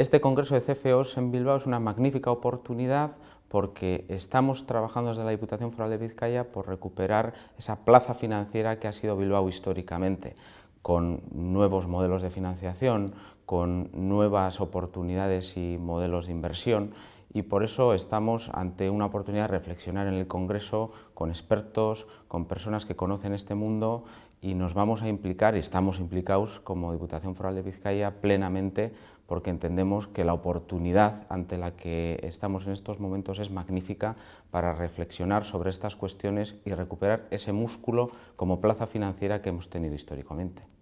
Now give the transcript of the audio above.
Este Congreso de CFOs en Bilbao es una magnífica oportunidad porque estamos trabajando desde la Diputación Foral de Vizcaya por recuperar esa plaza financiera que ha sido Bilbao históricamente, con nuevos modelos de financiación, con nuevas oportunidades y modelos de inversión y por eso estamos ante una oportunidad de reflexionar en el Congreso con expertos, con personas que conocen este mundo y nos vamos a implicar, y estamos implicados como Diputación Foral de Vizcaya plenamente porque entendemos que la oportunidad ante la que estamos en estos momentos es magnífica para reflexionar sobre estas cuestiones y recuperar ese músculo como plaza financiera que hemos tenido históricamente.